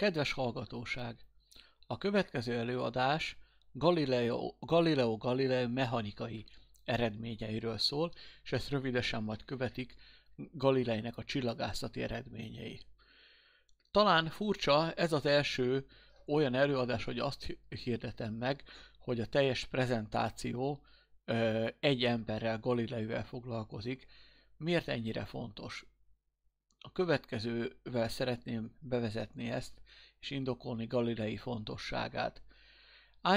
Kedves hallgatóság! A következő előadás Galileo, Galileo Galilei mechanikai eredményeiről szól, és ezt rövidesen majd követik Galileinek a csillagászati eredményei. Talán furcsa ez az első olyan előadás, hogy azt hirdetem meg, hogy a teljes prezentáció egy emberrel, Galileivel foglalkozik. Miért ennyire fontos? A következővel szeretném bevezetni ezt, és indokolni Galilei fontosságát.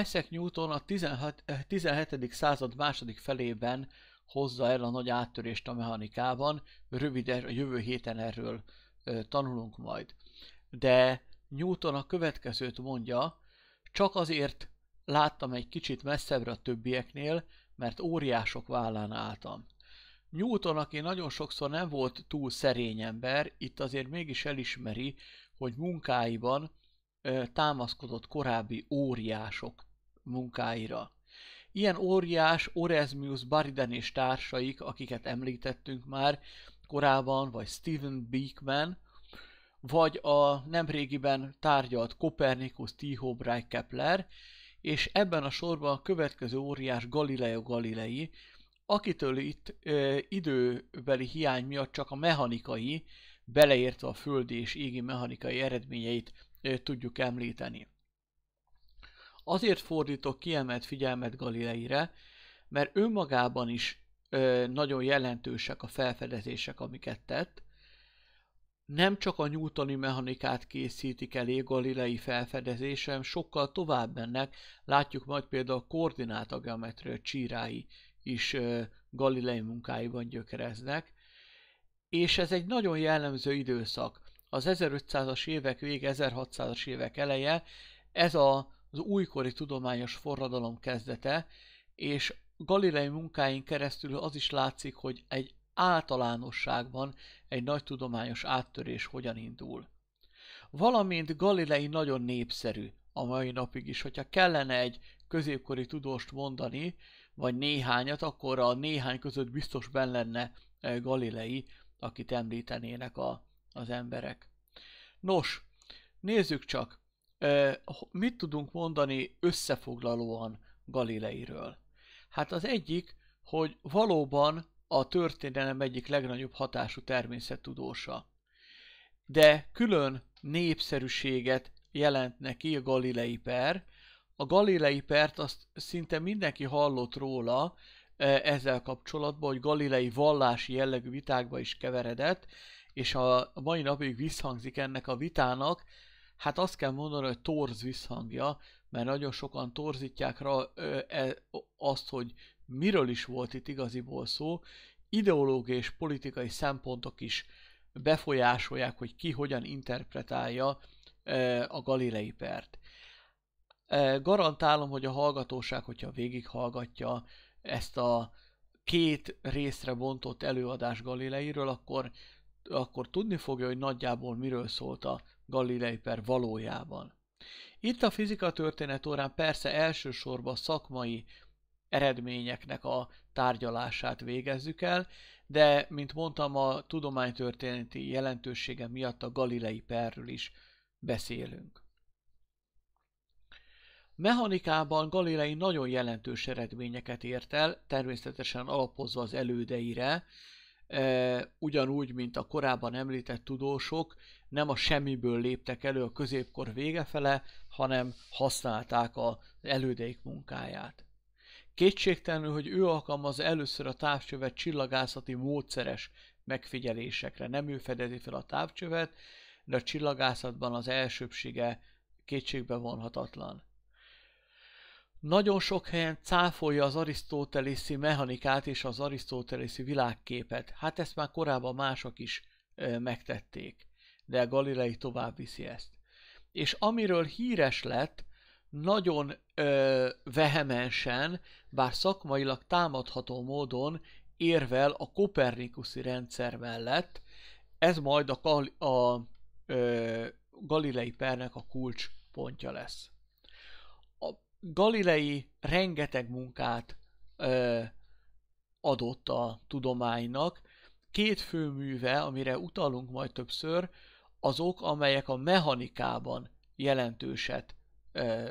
Isaac Newton a 16, 17. Eh, század második felében hozza el a nagy áttörést a mechanikában, röviden er, a jövő héten erről tanulunk majd. De Newton a következőt mondja, csak azért láttam egy kicsit messzebbre a többieknél, mert óriások vállán álltam. Newton, aki nagyon sokszor nem volt túl szerény ember, itt azért mégis elismeri, hogy munkáiban támaszkodott korábbi óriások munkáira. Ilyen óriás Orezmius Bariden és társaik, akiket említettünk már korábban, vagy Stephen Beekman, vagy a nemrégiben tárgyalt Kopernikus T. Hobray Kepler, és ebben a sorban a következő óriás Galileo Galilei, akitől itt ö, időbeli hiány miatt csak a mechanikai, beleértve a földi és égi mechanikai eredményeit ö, tudjuk említeni. Azért fordítok kiemelt figyelmet Galileire, mert önmagában is ö, nagyon jelentősek a felfedezések, amiket tett. Nem csak a newtoni mechanikát készítik elé Galilei felfedezésem, sokkal tovább mennek, látjuk majd például a koordináta geometria csírái is Galilei munkáiban gyökereznek, és ez egy nagyon jellemző időszak. Az 1500-as évek vége, 1600-as évek eleje, ez a, az újkori tudományos forradalom kezdete, és Galilei munkáin keresztül az is látszik, hogy egy általánosságban egy nagy tudományos áttörés hogyan indul. Valamint Galilei nagyon népszerű a mai napig is. Hogyha kellene egy középkori tudóst mondani, vagy néhányat, akkor a néhány között biztos benne lenne e, Galilei, akit említenének a, az emberek. Nos, nézzük csak, e, mit tudunk mondani összefoglalóan Galileiről. Hát az egyik, hogy valóban a történelem egyik legnagyobb hatású természettudósa. De külön népszerűséget jelent neki a Galilei per, a galilei pert azt szinte mindenki hallott róla e, ezzel kapcsolatban, hogy galilei vallási jellegű vitákba is keveredett, és a mai napig visszhangzik ennek a vitának, hát azt kell mondani, hogy torz visszhangja, mert nagyon sokan torzítják rá e, e, azt, hogy miről is volt itt igaziból szó, ideológiai és politikai szempontok is befolyásolják, hogy ki hogyan interpretálja a galilei pert. Garantálom, hogy a hallgatóság, hogyha végighallgatja ezt a két részre bontott előadás Galileiről, akkor, akkor tudni fogja, hogy nagyjából miről szólt a Galilei per valójában. Itt a fizika történet órán persze elsősorban szakmai eredményeknek a tárgyalását végezzük el, de, mint mondtam, a tudománytörténeti jelentősége miatt a Galilei perről is beszélünk. Mechanikában Galilei nagyon jelentős eredményeket ért el, természetesen alapozva az elődeire, e, ugyanúgy, mint a korábban említett tudósok, nem a semmiből léptek elő a középkor végefele, hanem használták az elődeik munkáját. Kétségtelenül, hogy ő alkalmaz először a távcsövet csillagászati módszeres megfigyelésekre. Nem ő fedezi fel a távcsövet, de a csillagászatban az elsőbsége kétségbe vonhatatlan. Nagyon sok helyen cáfolja az arisztótelészi mechanikát és az arisztótelészi világképet. Hát ezt már korábban mások is megtették, de Galilei tovább viszi ezt. És amiről híres lett, nagyon ö, vehemensen, bár szakmailag támadható módon érvel a kopernikuszi rendszer mellett, ez majd a, a ö, Galilei pernek a kulcspontja lesz. Galilei rengeteg munkát ö, adott a tudománynak. Két fő műve, amire utalunk majd többször, azok, amelyek a mechanikában jelentőset ö,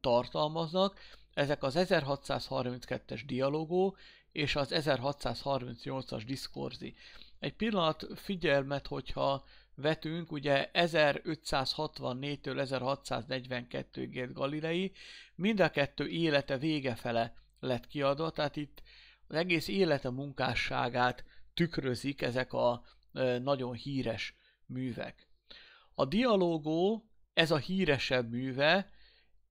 tartalmaznak. Ezek az 1632-es dialogó és az 1638-as diszkorzi. Egy pillanat figyelmet, hogyha vetünk, ugye 1564-től 1642-ig élt Galilei, mind a kettő élete vége fele lett kiadva, tehát itt az egész élete munkásságát tükrözik ezek a nagyon híres művek. A dialógó, ez a híresebb műve,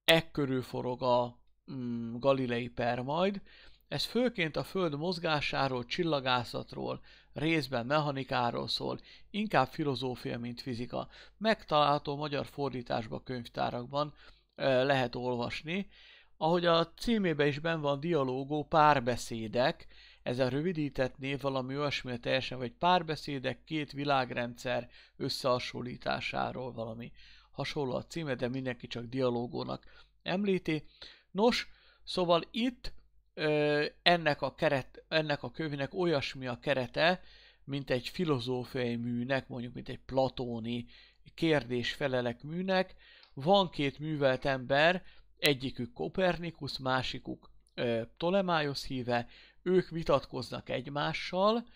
ekkörül forog a mm, Galilei per majd, ez főként a Föld mozgásáról, csillagászatról, részben mechanikáról szól, inkább filozófia, mint fizika. Megtalálható magyar fordításba könyvtárakban lehet olvasni. Ahogy a címében is ben van dialógó párbeszédek, ez a rövidített név valami olyasmi teljesen, vagy párbeszédek két világrendszer összehasonlításáról valami hasonló a címe, de mindenki csak dialógónak említi. Nos, szóval itt ennek a, keret, ennek a könyvnek olyasmi a kerete, mint egy filozófiai műnek, mondjuk mint egy platóni kérdésfelelek műnek. Van két művelt ember, egyikük Kopernikus, másikuk Ptolemaios híve, ők vitatkoznak egymással,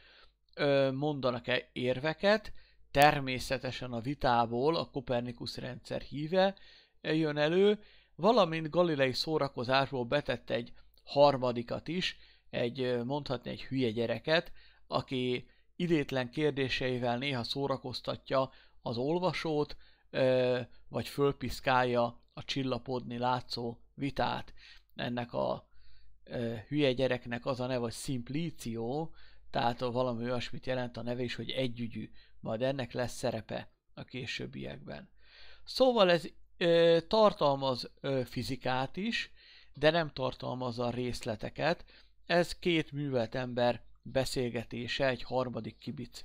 mondanak érveket, természetesen a vitából a Kopernikus rendszer híve jön elő, valamint Galilei szórakozásból betett egy harmadikat is, egy mondhatni egy hülye gyereket, aki idétlen kérdéseivel néha szórakoztatja az olvasót, vagy fölpiszkálja a csillapodni látszó vitát. Ennek a hülye gyereknek az a neve, hogy Simplicio, tehát valami olyasmit jelent a neve is, hogy együgyű. Majd ennek lesz szerepe a későbbiekben. Szóval ez tartalmaz fizikát is, de nem tartalmazza a részleteket. Ez két művelt ember beszélgetése egy harmadik kibic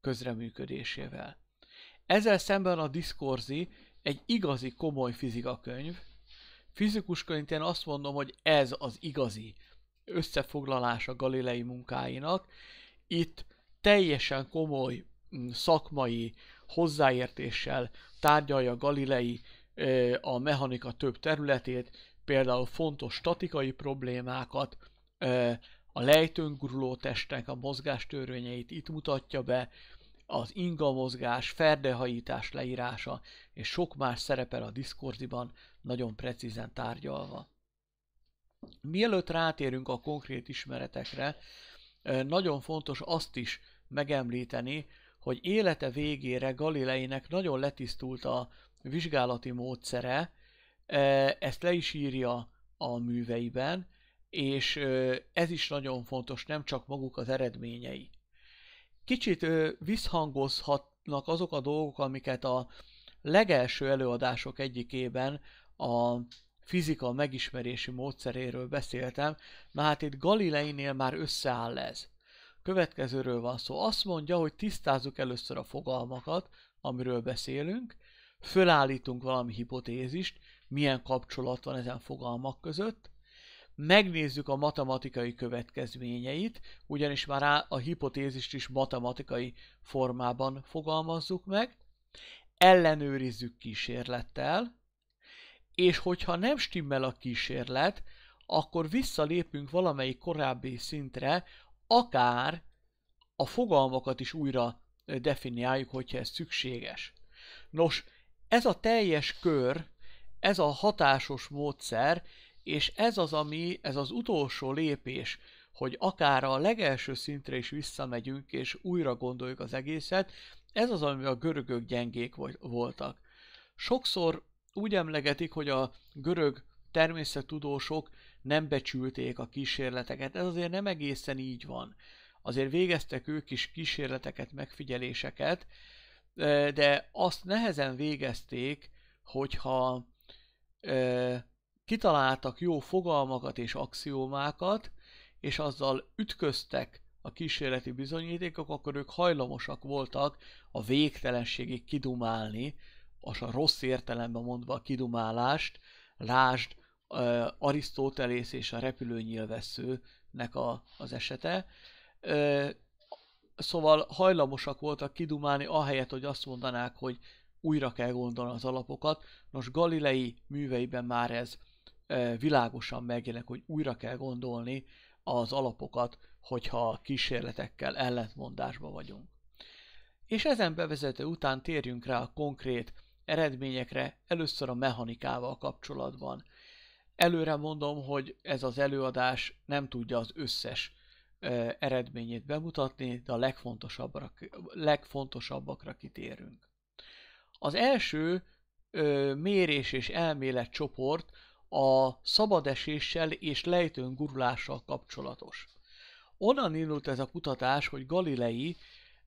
közreműködésével. Ezzel szemben a diszkorzi egy igazi komoly fizikakönyv. Fizikusként én azt mondom, hogy ez az igazi összefoglalás a galilei munkáinak. Itt teljesen komoly mm, szakmai hozzáértéssel tárgyalja Galilei a mechanika több területét, például fontos statikai problémákat, a lejtőn guruló testnek a mozgástörvényeit itt mutatja be, az inga mozgás, ferdehajítás leírása és sok más szerepel a diszkorziban nagyon precízen tárgyalva. Mielőtt rátérünk a konkrét ismeretekre, nagyon fontos azt is megemlíteni, hogy élete végére Galileinek nagyon letisztult a vizsgálati módszere, ezt le is írja a műveiben, és ez is nagyon fontos, nem csak maguk az eredményei. Kicsit visszhangozhatnak azok a dolgok, amiket a legelső előadások egyikében a fizika megismerési módszeréről beszéltem, na hát itt Galileinél már összeáll ez. Következőről van szó. Azt mondja, hogy tisztázzuk először a fogalmakat, amiről beszélünk, fölállítunk valami hipotézist, milyen kapcsolat van ezen fogalmak között. Megnézzük a matematikai következményeit, ugyanis már a hipotézist is matematikai formában fogalmazzuk meg. Ellenőrizzük kísérlettel, és hogyha nem stimmel a kísérlet, akkor visszalépünk valamelyik korábbi szintre, akár a fogalmakat is újra definiáljuk, hogyha ez szükséges. Nos, ez a teljes kör ez a hatásos módszer, és ez az, ami, ez az utolsó lépés, hogy akár a legelső szintre is visszamegyünk, és újra gondoljuk az egészet, ez az, ami a görögök gyengék voltak. Sokszor úgy emlegetik, hogy a görög természettudósok nem becsülték a kísérleteket. Ez azért nem egészen így van. Azért végeztek ők is kísérleteket, megfigyeléseket, de azt nehezen végezték, hogyha kitaláltak jó fogalmakat és axiómákat, és azzal ütköztek a kísérleti bizonyítékok, akkor ők hajlamosak voltak a végtelenségig kidumálni, az a rossz értelemben mondva a kidumálást, lásd uh, Arisztótelész és a repülőnyilvesszőnek a, az esete. szóval hajlamosak voltak kidumálni, ahelyett, hogy azt mondanák, hogy újra kell gondolni az alapokat. Nos, Galilei műveiben már ez e, világosan megjelenik, hogy újra kell gondolni az alapokat, hogyha kísérletekkel ellentmondásba vagyunk. És ezen bevezető után térjünk rá a konkrét eredményekre, először a mechanikával kapcsolatban. Előre mondom, hogy ez az előadás nem tudja az összes e, eredményét bemutatni, de a legfontosabbra, legfontosabbakra kitérünk. Az első ö, mérés és elmélet csoport a szabadeséssel és lejtőn gurulással kapcsolatos. Onnan indult ez a kutatás, hogy Galilei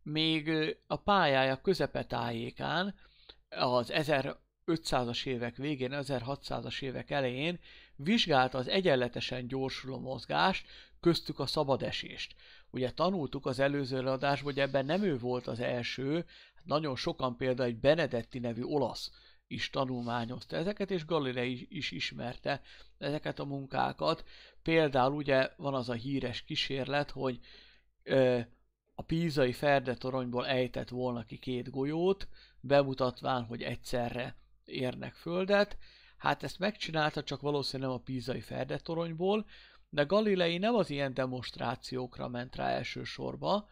még a pályája közepetájékán az 1500-as évek végén, 1600-as évek elején vizsgálta az egyenletesen gyorsuló mozgást, köztük a szabadesést. Ugye tanultuk az előző adásban, hogy ebben nem ő volt az első, nagyon sokan például egy Benedetti nevű olasz is tanulmányozta ezeket, és Galilei is ismerte ezeket a munkákat. Például ugye van az a híres kísérlet, hogy ö, a pízai ferdetoronyból ejtett volna ki két golyót, bemutatván, hogy egyszerre érnek földet. Hát ezt megcsinálta csak valószínűleg nem a pízai ferdetoronyból, de Galilei nem az ilyen demonstrációkra ment rá elsősorban,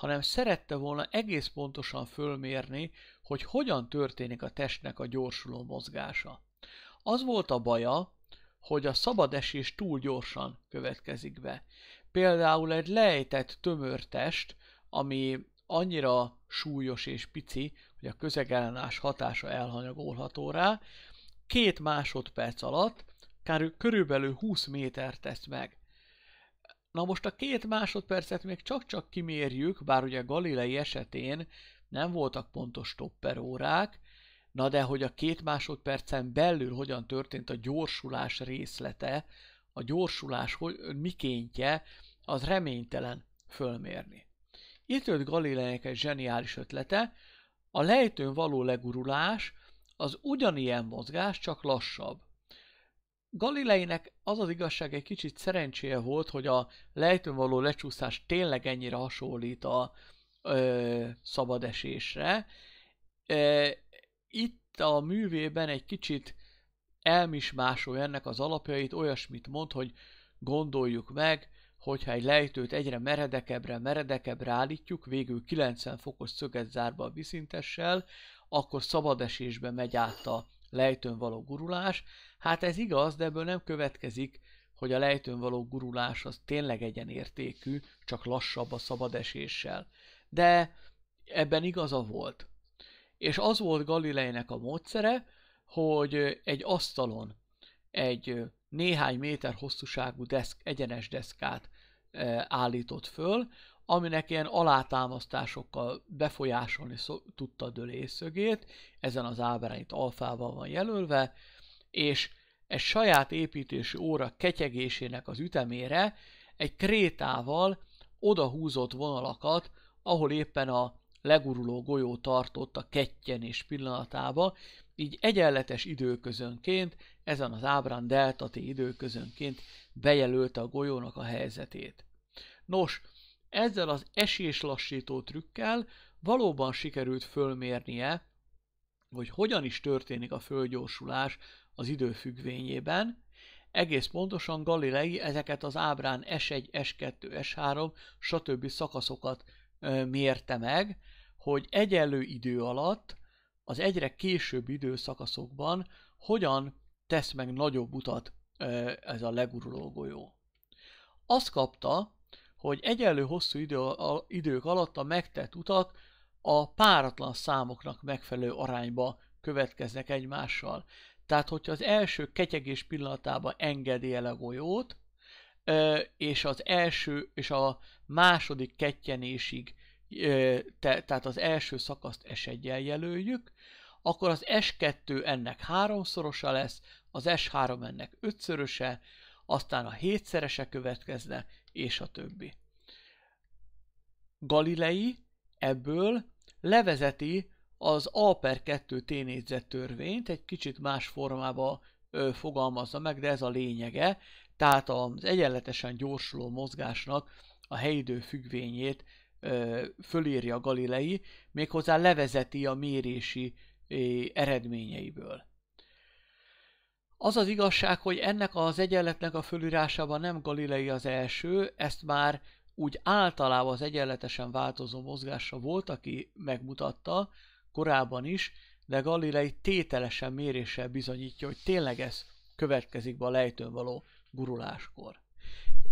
hanem szerette volna egész pontosan fölmérni, hogy hogyan történik a testnek a gyorsuló mozgása. Az volt a baja, hogy a szabadesés túl gyorsan következik be. Például egy lejtett tömör test, ami annyira súlyos és pici, hogy a közegellenás hatása elhanyagolható rá, két másodperc alatt kár körülbelül 20 métert tesz meg. Na most a két másodpercet még csak-csak kimérjük, bár ugye Galilei esetén nem voltak pontos órák, na de hogy a két másodpercen belül hogyan történt a gyorsulás részlete, a gyorsulás mikéntje, az reménytelen fölmérni. Itt jött Galileinek egy zseniális ötlete, a lejtőn való legurulás az ugyanilyen mozgás, csak lassabb. Galileinek az az igazság egy kicsit szerencséje volt, hogy a lejtőn való lecsúszás tényleg ennyire hasonlít a ö, szabadesésre. E, itt a művében egy kicsit elmismásolja ennek az alapjait, olyasmit mond, hogy gondoljuk meg, hogyha egy lejtőt egyre meredekebbre, meredekebbre állítjuk, végül 90 fokos szöget zárva a viszintessel, akkor szabadesésbe megy át a lejtőn való gurulás. Hát ez igaz, de ebből nem következik, hogy a lejtőn való gurulás az tényleg egyenértékű, csak lassabb a szabad eséssel. De ebben igaza volt. És az volt Galileinek a módszere, hogy egy asztalon egy néhány méter hosszúságú deszk, egyenes deszkát eh, állított föl, aminek ilyen alátámasztásokkal befolyásolni szok, tudta a dölészögét, ezen az ábrán itt alfával van jelölve, és egy saját építési óra ketyegésének az ütemére egy krétával odahúzott vonalakat, ahol éppen a leguruló golyó tartott a és pillanatába, így egyenletes időközönként, ezen az ábrán delta t időközönként bejelölte a golyónak a helyzetét. Nos, ezzel az eséslassító trükkel valóban sikerült fölmérnie, hogy hogyan is történik a földgyorsulás az idő függvényében. Egész pontosan Galilei ezeket az ábrán S1, S2, S3, stb. szakaszokat mérte meg, hogy egyenlő idő alatt az egyre később időszakaszokban hogyan tesz meg nagyobb utat ez a leguruló golyó. Azt kapta, hogy egyenlő hosszú idő, a, idők alatt a megtett utak a páratlan számoknak megfelelő arányba következnek egymással. Tehát, hogyha az első ketyegés pillanatában engedi el a golyót, és az első és a második kettyenésig, tehát az első szakaszt s jelöljük, akkor az S2 ennek háromszorosa lesz, az S3 ennek ötszöröse, aztán a hétszerese következne, és a többi. Galilei ebből levezeti az A per 2 T négyzet törvényt, egy kicsit más formába ö, fogalmazza meg, de ez a lényege, tehát az egyenletesen gyorsuló mozgásnak a helyidő függvényét ö, fölírja Galilei, méghozzá levezeti a mérési ö, eredményeiből. Az az igazság, hogy ennek az egyenletnek a fölírásában nem Galilei az első, ezt már úgy általában az egyenletesen változó mozgásra volt, aki megmutatta korábban is, de Galilei tételesen méréssel bizonyítja, hogy tényleg ez következik be a lejtőn való guruláskor.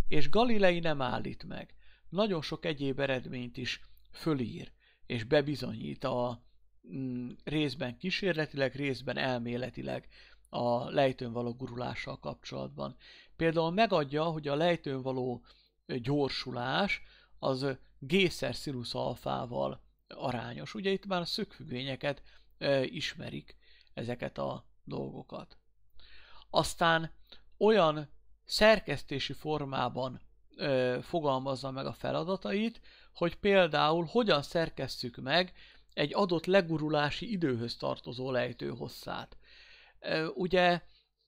És Galilei nem állít meg. Nagyon sok egyéb eredményt is fölír, és bebizonyít a mm, részben kísérletileg, részben elméletileg a lejtőn való gurulással kapcsolatban. Például megadja, hogy a lejtőn való gyorsulás az G-szer alfával arányos. Ugye itt már a szögfüggvényeket e, ismerik ezeket a dolgokat. Aztán olyan szerkesztési formában e, fogalmazza meg a feladatait, hogy például hogyan szerkesztjük meg egy adott legurulási időhöz tartozó lejtő hosszát. Ugye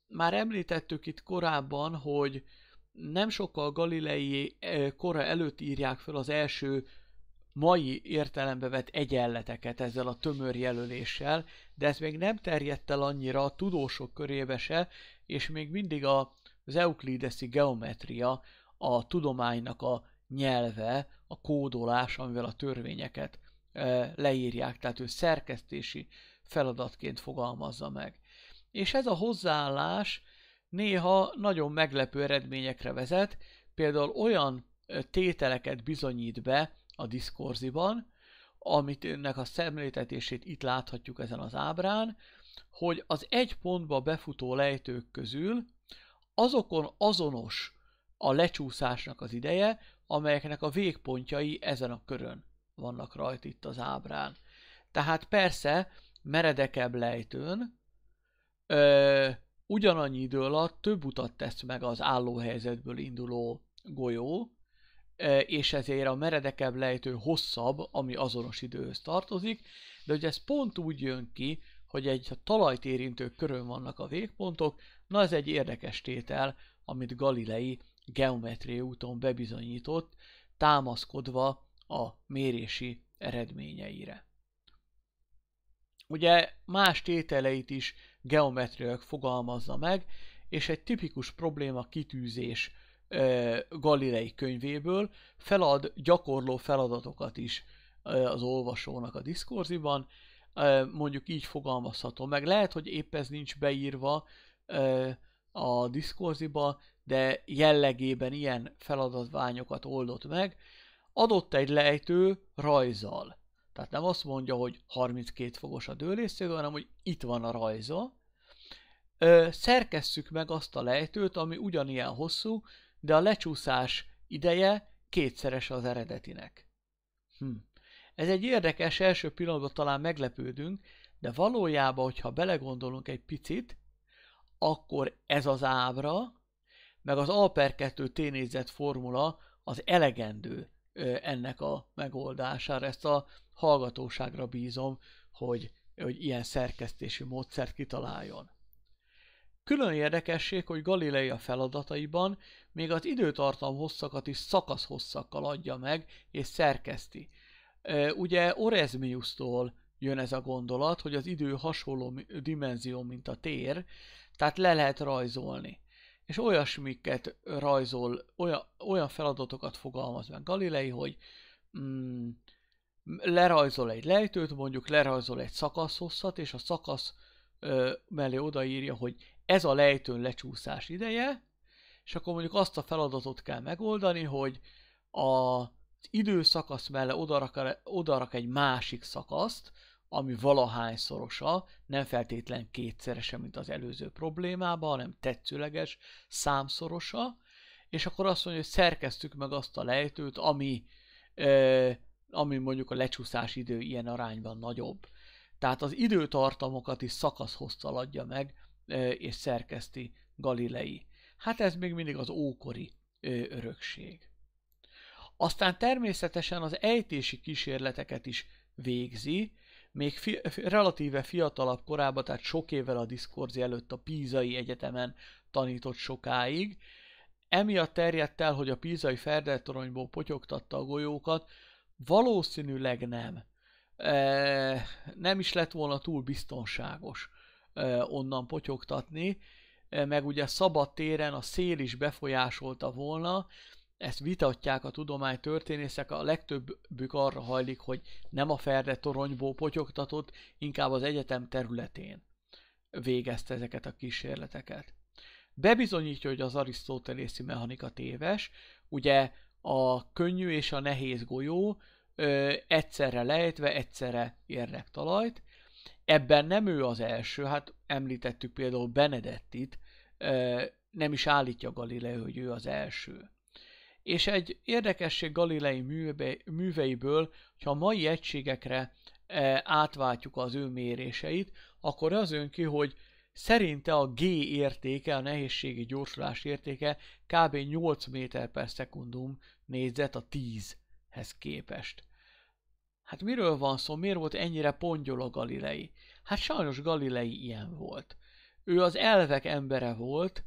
már említettük itt korábban, hogy nem sokkal Galilei kora előtt írják fel az első mai értelembe vett egyenleteket ezzel a tömör jelöléssel, de ez még nem terjedt el annyira a tudósok körébe se, és még mindig a, az euklideszi geometria a tudománynak a nyelve, a kódolás, amivel a törvényeket leírják, tehát ő szerkesztési feladatként fogalmazza meg. És ez a hozzáállás néha nagyon meglepő eredményekre vezet, például olyan tételeket bizonyít be a diszkorziban, amit önnek a szemléltetését itt láthatjuk ezen az ábrán, hogy az egy pontba befutó lejtők közül azokon azonos a lecsúszásnak az ideje, amelyeknek a végpontjai ezen a körön vannak rajta itt az ábrán. Tehát persze meredekebb lejtőn ugyanannyi idő alatt több utat tesz meg az állóhelyzetből induló golyó, és ezért a meredekebb lejtő hosszabb, ami azonos időhöz tartozik, de hogy ez pont úgy jön ki, hogy egy talajt érintő körön vannak a végpontok, na ez egy érdekes tétel, amit Galilei geometri úton bebizonyított, támaszkodva a mérési eredményeire. Ugye más tételeit is geometriák fogalmazza meg, és egy tipikus probléma kitűzés Galilei könyvéből felad gyakorló feladatokat is az olvasónak a diszkorziban, mondjuk így fogalmazható meg. Lehet, hogy épp ez nincs beírva a diszkorziba, de jellegében ilyen feladatványokat oldott meg. Adott egy lejtő rajzal. Tehát nem azt mondja, hogy 32 fokos a dőlészög, hanem hogy itt van a rajza. szerkesszük meg azt a lejtőt, ami ugyanilyen hosszú, de a lecsúszás ideje kétszeres az eredetinek. Hm. Ez egy érdekes, első pillanatban talán meglepődünk, de valójában, hogyha belegondolunk egy picit, akkor ez az ábra, meg az A per 2 t formula az elegendő ennek a megoldására. Ezt a hallgatóságra bízom, hogy, hogy ilyen szerkesztési módszert kitaláljon. Külön érdekesség, hogy Galilei a feladataiban még az időtartam hosszakat is szakaszhosszakkal adja meg és szerkeszti. Ugye Orezmiusztól jön ez a gondolat, hogy az idő hasonló dimenzió, mint a tér, tehát le lehet rajzolni és olyasmiket rajzol, olyan, olyan feladatokat fogalmaz meg Galilei, hogy mm, lerajzol egy lejtőt, mondjuk lerajzol egy szakaszhosszat, és a szakasz ö, mellé odaírja, hogy ez a lejtőn lecsúszás ideje, és akkor mondjuk azt a feladatot kell megoldani, hogy az időszakasz mellé odarak, odarak egy másik szakaszt, ami valahányszorosa, nem feltétlen kétszerese, mint az előző problémában, hanem tetszőleges számszorosa, és akkor azt mondja, hogy szerkeztük meg azt a lejtőt, ami, eh, ami mondjuk a lecsúszás idő ilyen arányban nagyobb. Tehát az időtartamokat is szakaszhoz taladja meg, eh, és szerkeszti Galilei. Hát ez még mindig az ókori eh, örökség. Aztán természetesen az ejtési kísérleteket is végzi, még fi- relatíve fiatalabb korában, tehát sok évvel a diszkorzi előtt a Pízai Egyetemen tanított sokáig. Emiatt terjedt el, hogy a Pízai Ferdeltoronyból potyogtatta a golyókat, valószínűleg nem. E, nem is lett volna túl biztonságos e, onnan potyogtatni, e, meg ugye szabad téren a szél is befolyásolta volna, ezt vitatják a tudománytörténészek, a legtöbbük arra hajlik, hogy nem a ferde toronyból potyogtatott, inkább az egyetem területén végezte ezeket a kísérleteket. Bebizonyítja, hogy az arisztotelészi mechanika téves, ugye a könnyű és a nehéz golyó ö, egyszerre lejtve, egyszerre érnek talajt. Ebben nem ő az első, hát említettük például Benedettit, ö, nem is állítja Galileo, hogy ő az első és egy érdekesség Galilei műve, műveiből, ha a mai egységekre e, átváltjuk az ő méréseit, akkor az jön ki, hogy szerinte a G értéke, a nehézségi gyorsulás értéke kb. 8 méter per szekundum négyzet a 10-hez képest. Hát miről van szó, miért volt ennyire pongyol a Galilei? Hát sajnos Galilei ilyen volt. Ő az elvek embere volt,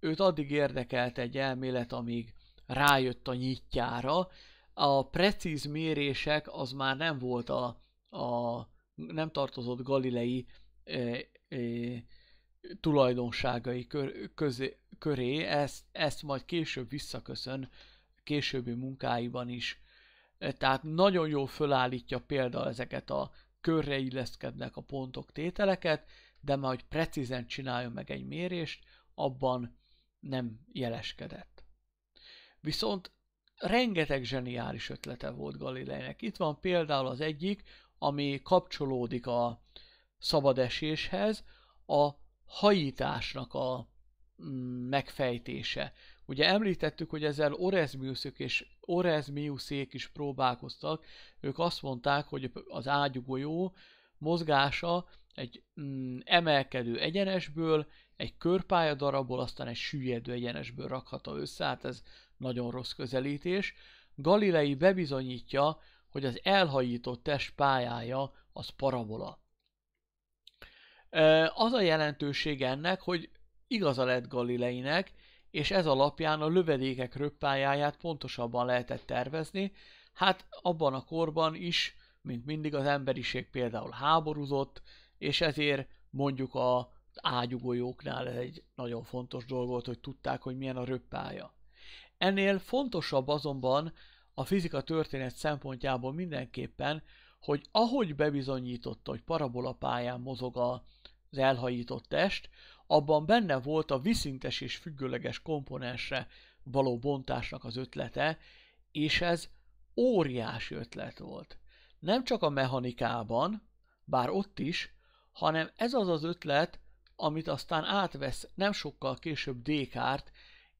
őt addig érdekelt egy elmélet, amíg rájött a nyitjára. A precíz mérések az már nem volt a, a nem tartozott galilei e, e, tulajdonságai kör, közé, köré, ezt, ezt majd később visszaköszön későbbi munkáiban is. E, tehát nagyon jól fölállítja például ezeket a körre illeszkednek a pontok tételeket, de majd precízen csinálja meg egy mérést, abban nem jeleskedett. Viszont rengeteg zseniális ötlete volt Galileinek. Itt van például az egyik, ami kapcsolódik a szabadeséshez, a hajításnak a mm, megfejtése. Ugye említettük, hogy ezzel Orezmiuszék és Orezmiuszék is próbálkoztak, ők azt mondták, hogy az ágyugolyó mozgása egy mm, emelkedő egyenesből, egy körpályadarabból, aztán egy süllyedő egyenesből rakható össze, hát ez nagyon rossz közelítés, Galilei bebizonyítja, hogy az elhajított test pályája az parabola. Az a jelentőség ennek, hogy igaza lett Galileinek, és ez alapján a lövedékek röppájáját pontosabban lehetett tervezni, hát abban a korban is, mint mindig az emberiség például háborúzott, és ezért mondjuk a ágyugójóknál ez egy nagyon fontos dolog volt, hogy tudták, hogy milyen a röppája. Ennél fontosabb azonban a fizika történet szempontjából mindenképpen, hogy ahogy bebizonyította, hogy parabola pályán mozog az elhajított test, abban benne volt a viszintes és függőleges komponensre való bontásnak az ötlete, és ez óriási ötlet volt. Nem csak a mechanikában, bár ott is, hanem ez az az ötlet, amit aztán átvesz nem sokkal később Descartes,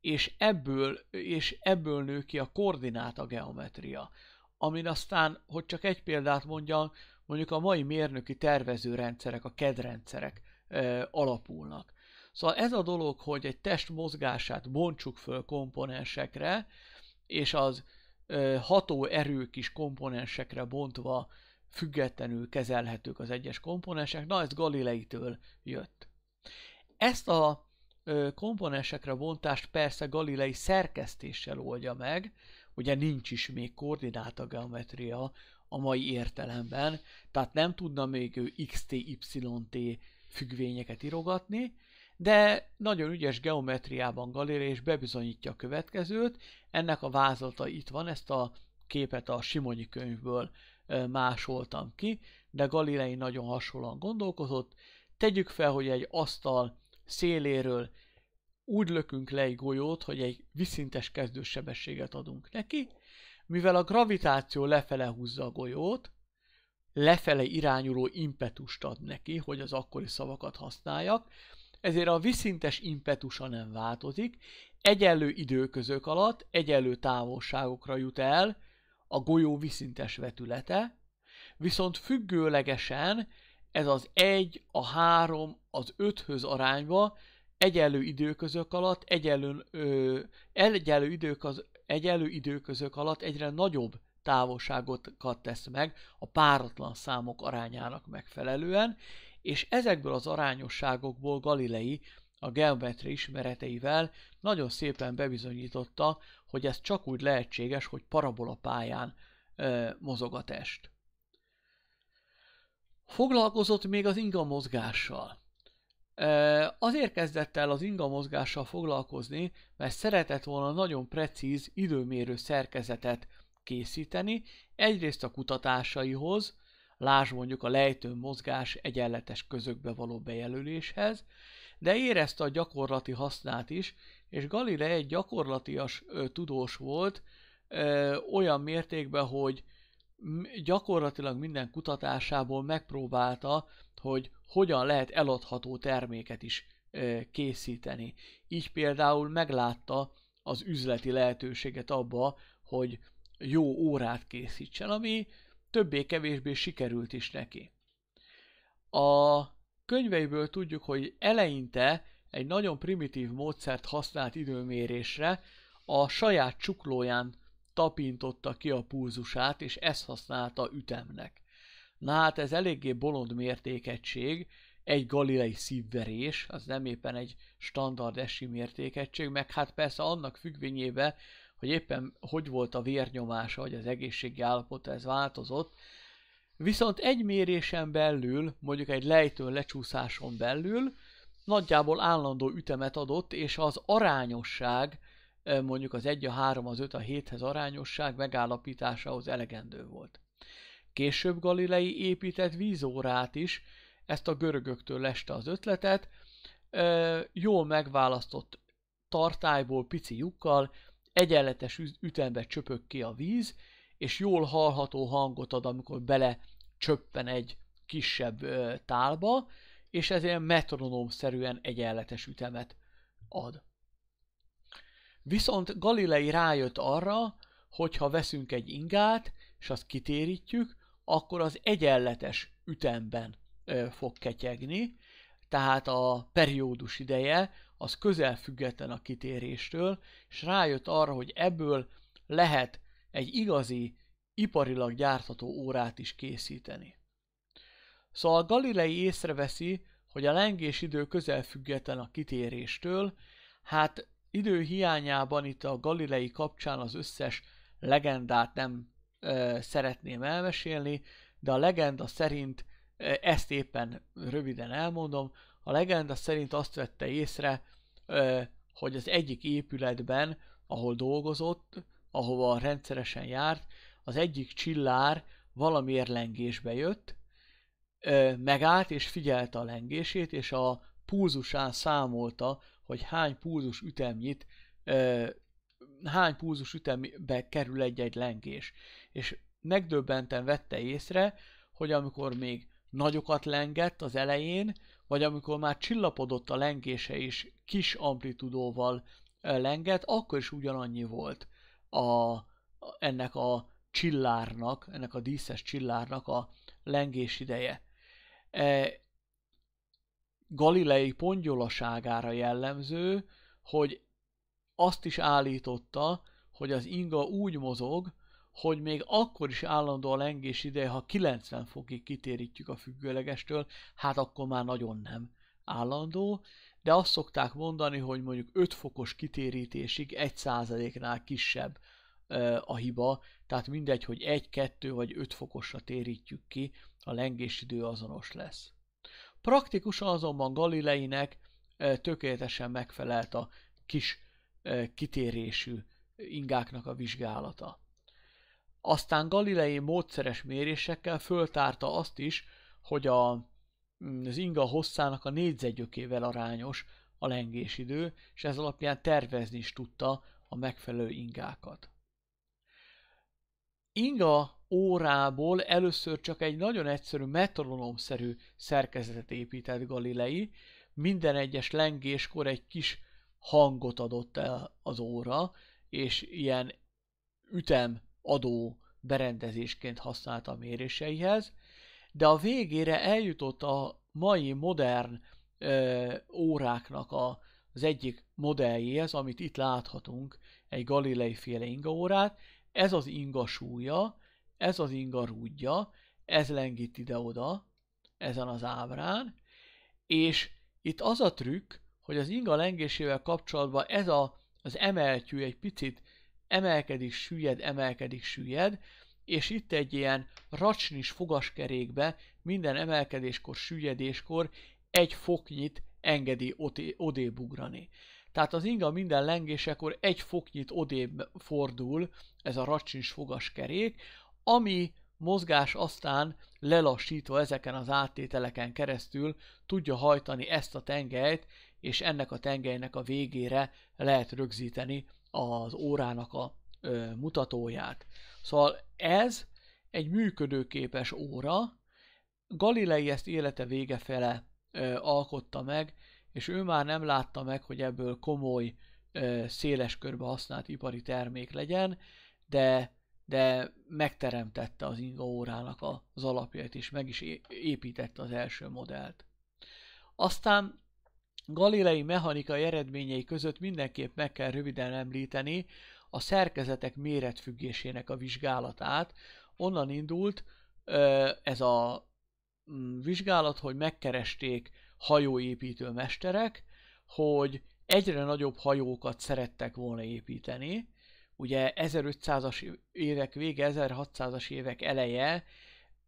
és ebből, és ebből nő ki a koordináta geometria, amin aztán, hogy csak egy példát mondjam, mondjuk a mai mérnöki tervezőrendszerek, a kedrendszerek e, alapulnak. Szóval ez a dolog, hogy egy test mozgását bontsuk föl komponensekre, és az e, ható erők is komponensekre bontva függetlenül kezelhetők az egyes komponensek, na ez Galileitől jött. Ezt a komponensekre vontást persze galilei szerkesztéssel oldja meg, ugye nincs is még koordináta geometria a mai értelemben, tehát nem tudna még ő xt, yt függvényeket irogatni, de nagyon ügyes geometriában Galilei és bebizonyítja a következőt, ennek a vázlata itt van, ezt a képet a Simonyi könyvből másoltam ki, de Galilei nagyon hasonlóan gondolkozott. Tegyük fel, hogy egy asztal széléről úgy lökünk le egy golyót, hogy egy viszintes kezdősebességet adunk neki, mivel a gravitáció lefele húzza a golyót, lefele irányuló impetust ad neki, hogy az akkori szavakat használjak, ezért a viszintes impetusa nem változik, egyenlő időközök alatt egyenlő távolságokra jut el a golyó viszintes vetülete, viszont függőlegesen ez az 1, a 3, az 5-höz arányba egyenlő időközök alatt egyenlő, ö, egyenlő, időköz, egyenlő időközök alatt egyre nagyobb távolságokat tesz meg a páratlan számok arányának megfelelően, és ezekből az arányosságokból Galilei a geometri ismereteivel nagyon szépen bebizonyította, hogy ez csak úgy lehetséges, hogy parabolapályán ö, mozog a test. Foglalkozott még az inga mozgással. Azért kezdett el az inga mozgással foglalkozni, mert szeretett volna nagyon precíz időmérő szerkezetet készíteni, egyrészt a kutatásaihoz, láss mondjuk a lejtő mozgás egyenletes közökbe való bejelöléshez, de érezte a gyakorlati hasznát is, és Galilei egy gyakorlatias ö, tudós volt, ö, olyan mértékben, hogy gyakorlatilag minden kutatásából megpróbálta, hogy hogyan lehet eladható terméket is készíteni. Így például meglátta az üzleti lehetőséget abba, hogy jó órát készítsen, ami többé-kevésbé sikerült is neki. A könyveiből tudjuk, hogy eleinte egy nagyon primitív módszert használt időmérésre, a saját csuklóján tapintotta ki a pulzusát, és ezt használta ütemnek. Na hát ez eléggé bolond mértékegység, egy galilei szívverés, az nem éppen egy standard esi mértékegység, meg hát persze annak függvényében, hogy éppen hogy volt a vérnyomása, vagy az egészségi állapota, ez változott. Viszont egy mérésen belül, mondjuk egy lejtőn lecsúszáson belül, nagyjából állandó ütemet adott, és az arányosság mondjuk az 1, a 3, az 5, a 7-hez arányosság megállapításához elegendő volt. Később Galilei épített vízórát is, ezt a görögöktől leste az ötletet, jól megválasztott tartályból pici lyukkal, egyenletes ütembe csöpög ki a víz, és jól hallható hangot ad, amikor bele csöppen egy kisebb tálba, és ez ilyen metronóm-szerűen egyenletes ütemet ad. Viszont Galilei rájött arra, hogy ha veszünk egy ingát, és azt kitérítjük, akkor az egyenletes ütemben ö, fog ketyegni, tehát a periódus ideje az közel független a kitéréstől, és rájött arra, hogy ebből lehet egy igazi, iparilag gyártható órát is készíteni. Szóval Galilei észreveszi, hogy a lengés idő közel független a kitéréstől, hát Idő hiányában itt a Galilei kapcsán az összes legendát nem ö, szeretném elmesélni, de a legenda szerint, ezt éppen röviden elmondom, a legenda szerint azt vette észre, ö, hogy az egyik épületben, ahol dolgozott, ahova rendszeresen járt, az egyik csillár valami lengésbe jött, megállt és figyelte a lengését, és a púzusán számolta, hogy hány pulzus ütemnyit, hány pulzus ütembe kerül egy-egy lengés. És megdöbbenten vette észre, hogy amikor még nagyokat lengett az elején, vagy amikor már csillapodott a lengése is kis amplitudóval lengett, akkor is ugyanannyi volt a, ennek a csillárnak, ennek a díszes csillárnak a lengés ideje. Galilei pongyolaságára jellemző, hogy azt is állította, hogy az inga úgy mozog, hogy még akkor is állandó a lengés ideje, ha 90 fokig kitérítjük a függőlegestől, hát akkor már nagyon nem állandó, de azt szokták mondani, hogy mondjuk 5 fokos kitérítésig 1%-nál kisebb a hiba, tehát mindegy, hogy 1, 2 vagy 5 fokosra térítjük ki, a idő azonos lesz. Praktikusan azonban Galileinek tökéletesen megfelelt a kis kitérésű ingáknak a vizsgálata. Aztán Galilei módszeres mérésekkel föltárta azt is, hogy a, mm, az inga hosszának a négyzetgyökével arányos a lengésidő, és ez alapján tervezni is tudta a megfelelő ingákat. Inga órából először csak egy nagyon egyszerű metronomszerű szerkezetet épített Galilei, minden egyes lengéskor egy kis hangot adott el az óra, és ilyen ütem adó berendezésként használta a méréseihez, de a végére eljutott a mai modern ö, óráknak a, az egyik modelljéhez, amit itt láthatunk, egy Galilei féle ingaórát, ez az inga súlya, ez az inga rúdja, ez lengít ide-oda ezen az ábrán, és itt az a trükk, hogy az inga lengésével kapcsolatban ez a, az emeltyű egy picit emelkedik, süllyed, emelkedik, süllyed, és itt egy ilyen racsnis fogaskerékbe minden emelkedéskor, süllyedéskor egy foknyit engedi odébb ugrani. Tehát az inga minden lengésekor egy foknyit odébb fordul ez a racsnis fogaskerék, ami mozgás aztán lelassítva ezeken az áttételeken keresztül tudja hajtani ezt a tengelyt, és ennek a tengelynek a végére lehet rögzíteni az órának a ö, mutatóját. Szóval ez egy működőképes óra, Galilei ezt élete vége fele ö, alkotta meg, és ő már nem látta meg, hogy ebből komoly, széles körbe használt ipari termék legyen, de de megteremtette az inga órának az alapjait, és meg is építette az első modellt. Aztán Galilei mechanikai eredményei között mindenképp meg kell röviden említeni a szerkezetek méretfüggésének a vizsgálatát. Onnan indult ez a mm, vizsgálat, hogy megkeresték hajóépítő mesterek, hogy egyre nagyobb hajókat szerettek volna építeni, ugye 1500-as évek vége, 1600-as évek eleje,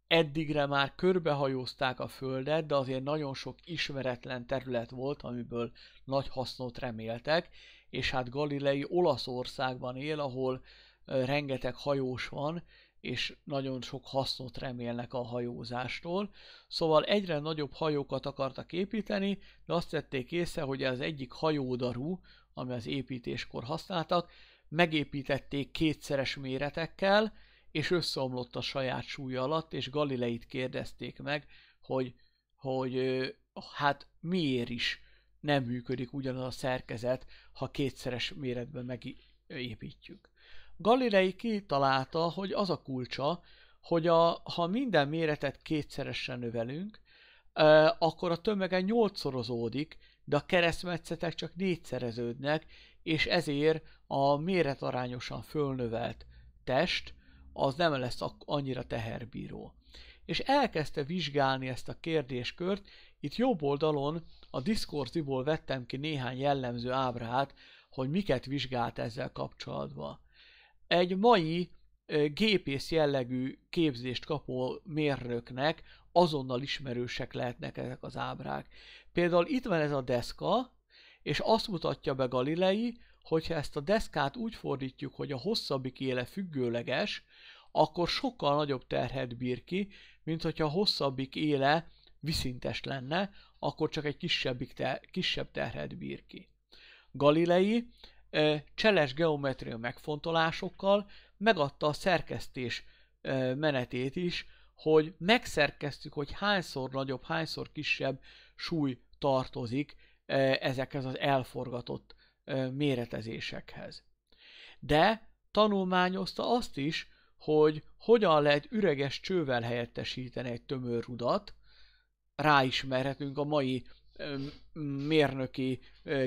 eddigre már körbehajózták a földet, de azért nagyon sok ismeretlen terület volt, amiből nagy hasznot reméltek, és hát Galilei Olaszországban él, ahol rengeteg hajós van, és nagyon sok hasznot remélnek a hajózástól. Szóval egyre nagyobb hajókat akartak építeni, de azt tették észre, hogy az egyik hajódarú, ami az építéskor használtak, megépítették kétszeres méretekkel, és összeomlott a saját súlya alatt, és Galileit kérdezték meg, hogy, hogy hát miért is nem működik ugyanaz a szerkezet, ha kétszeres méretben megépítjük. Galilei kitalálta, hogy az a kulcsa, hogy a, ha minden méretet kétszeresen növelünk, akkor a tömege nyolcszorozódik, de a keresztmetszetek csak négyszereződnek, és ezért a méretarányosan fölnövelt test az nem lesz annyira teherbíró. És elkezdte vizsgálni ezt a kérdéskört, itt jobb oldalon a diszkorziból vettem ki néhány jellemző ábrát, hogy miket vizsgált ezzel kapcsolatban. Egy mai gépész jellegű képzést kapó mérnöknek azonnal ismerősek lehetnek ezek az ábrák. Például itt van ez a deszka, és azt mutatja be Galilei, hogyha ezt a deszkát úgy fordítjuk, hogy a hosszabbik éle függőleges, akkor sokkal nagyobb terhet bír ki, mint hogyha a hosszabbik éle viszintes lenne, akkor csak egy kisebbik ter- kisebb terhet bír ki. Galilei cseles geometria megfontolásokkal megadta a szerkesztés menetét is, hogy megszerkeztük, hogy hányszor nagyobb, hányszor kisebb súly tartozik ezekhez az elforgatott méretezésekhez. De tanulmányozta azt is, hogy hogyan lehet üreges csővel helyettesíteni egy tömör rudat, ráismerhetünk a mai mérnöki,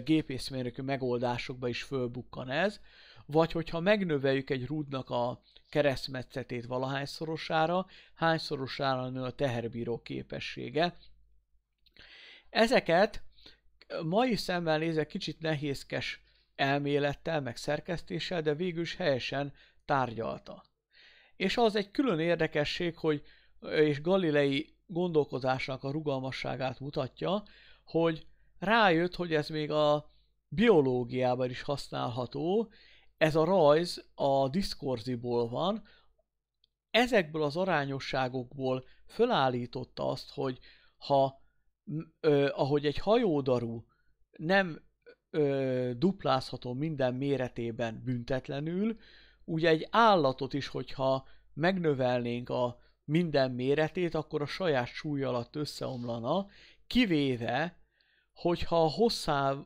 gépészmérnöki megoldásokba is fölbukkan ez, vagy hogyha megnöveljük egy rudnak a keresztmetszetét valahányszorosára, hányszorosára nő a teherbíró képessége. Ezeket mai szemmel nézek kicsit nehézkes elmélettel, meg szerkesztéssel, de végül is helyesen tárgyalta. És az egy külön érdekesség, hogy és Galilei gondolkozásnak a rugalmasságát mutatja, hogy rájött, hogy ez még a biológiában is használható, ez a rajz a diszkorziból van, ezekből az arányosságokból fölállította azt, hogy ha ö, ahogy egy hajódarú nem ö, duplázható minden méretében büntetlenül, ugye egy állatot is, hogyha megnövelnénk a minden méretét, akkor a saját súly alatt összeomlana, kivéve, hogyha a hosszá,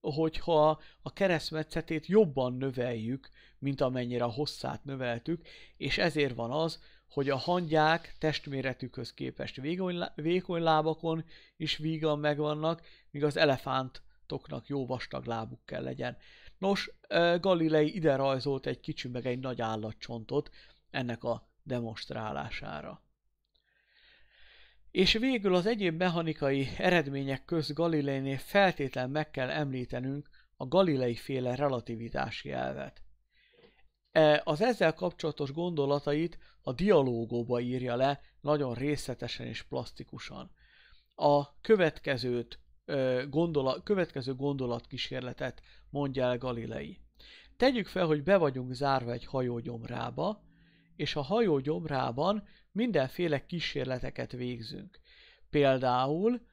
hogyha a keresztmetszetét jobban növeljük, mint amennyire a hosszát növeltük, és ezért van az, hogy a hangyák testméretükhöz képest vékony, vékony lábakon is vígan megvannak, míg az elefántoknak jó vastag lábuk kell legyen. Nos, Galilei ide rajzolt egy kicsi meg egy nagy állatcsontot ennek a demonstrálására. És végül az egyéb mechanikai eredmények köz Galileinél feltétlen meg kell említenünk a Galilei féle relativitási elvet. E, az ezzel kapcsolatos gondolatait a dialógóba írja le, nagyon részletesen és plastikusan. A következőt, e, gondola, következő gondolatkísérletet mondja el Galilei. Tegyük fel, hogy be vagyunk zárva egy hajógyomrába, és a hajógyomrában mindenféle kísérleteket végzünk. Például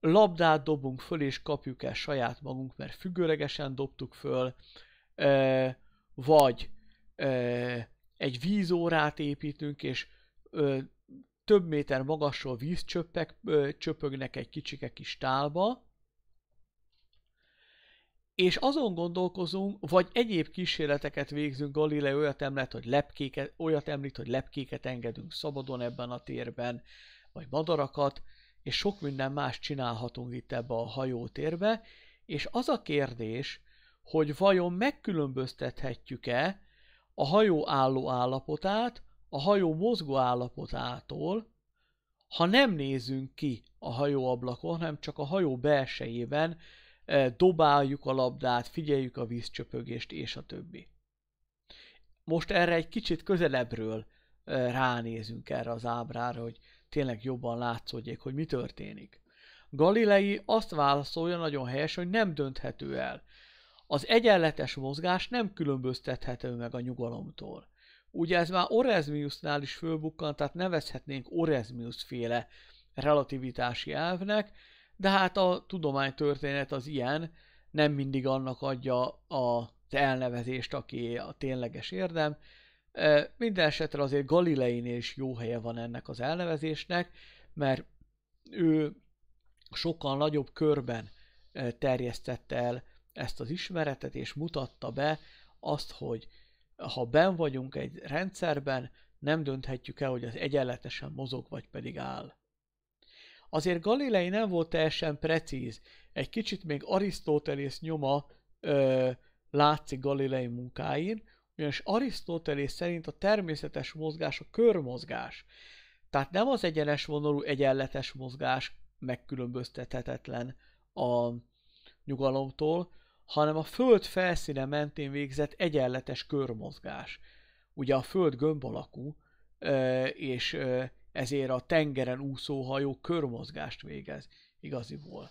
labdát dobunk föl, és kapjuk el saját magunk, mert függőlegesen dobtuk föl, e, vagy egy vízórát építünk, és több méter magasról vízcsöppek csöpögnek egy kicsike kis tálba, és azon gondolkozunk, vagy egyéb kísérleteket végzünk, Galilei olyat, említ, hogy lepkéket, olyat említ, hogy lepkéket engedünk szabadon ebben a térben, vagy madarakat, és sok minden más csinálhatunk itt ebbe a hajótérbe, és az a kérdés, hogy vajon megkülönböztethetjük-e a hajó álló állapotát a hajó mozgó állapotától, ha nem nézünk ki a hajó ablakon, hanem csak a hajó belsejében e, dobáljuk a labdát, figyeljük a vízcsöpögést, és a többi. Most erre egy kicsit közelebbről e, ránézünk erre az ábrára, hogy tényleg jobban látszódjék, hogy mi történik. Galilei azt válaszolja nagyon helyes, hogy nem dönthető el. Az egyenletes mozgás nem különböztethető meg a nyugalomtól. Ugye ez már Orezmiusnál is fölbukkant, tehát nevezhetnénk Orezmius féle relativitási elvnek, de hát a tudománytörténet az ilyen, nem mindig annak adja a elnevezést, aki a tényleges érdem. Minden esetre azért Galileinél is jó helye van ennek az elnevezésnek, mert ő sokkal nagyobb körben terjesztette el ezt az ismeretet, és mutatta be azt, hogy ha ben vagyunk egy rendszerben, nem dönthetjük el, hogy az egyenletesen mozog, vagy pedig áll. Azért Galilei nem volt teljesen precíz, egy kicsit még Arisztotelész nyoma ö, látszik Galilei munkáin, ugyanis Arisztotelész szerint a természetes mozgás a körmozgás. Tehát nem az egyenes vonalú egyenletes mozgás megkülönböztethetetlen a nyugalomtól, hanem a Föld felszíne mentén végzett egyenletes körmozgás. Ugye a Föld gömb alakú, és ezért a tengeren úszó hajó körmozgást végez igaziból.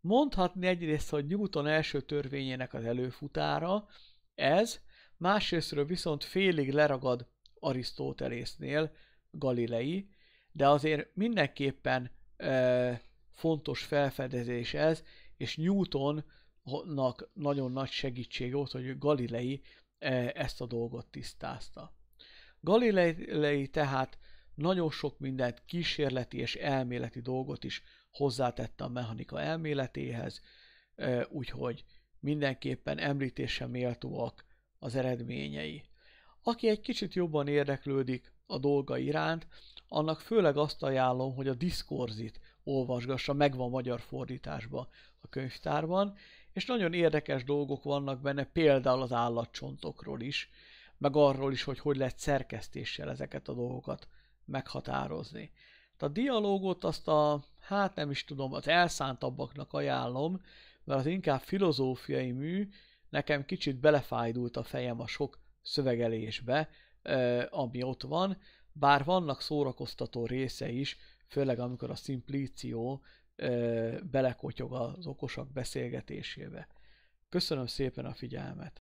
Mondhatni egyrészt, hogy Newton első törvényének az előfutára, ez, másrésztről viszont félig leragad Arisztótelésznél, Galilei, de azért mindenképpen e, fontos felfedezés ez, és Newton nagyon nagy segítség volt, hogy Galilei e, ezt a dolgot tisztázta. Galilei tehát nagyon sok mindent kísérleti és elméleti dolgot is hozzátette a mechanika elméletéhez, e, úgyhogy mindenképpen említése méltóak az eredményei. Aki egy kicsit jobban érdeklődik a dolga iránt, annak főleg azt ajánlom, hogy a diszkorzit olvasgassa, megvan magyar fordításba a könyvtárban, és nagyon érdekes dolgok vannak benne, például az állatcsontokról is, meg arról is, hogy hogy lehet szerkesztéssel ezeket a dolgokat meghatározni. a dialógot azt a, hát nem is tudom, az elszántabbaknak ajánlom, mert az inkább filozófiai mű, nekem kicsit belefájdult a fejem a sok szövegelésbe, ami ott van, bár vannak szórakoztató része is, főleg amikor a Simplicio belekotyog az okosak beszélgetésébe. Köszönöm szépen a figyelmet!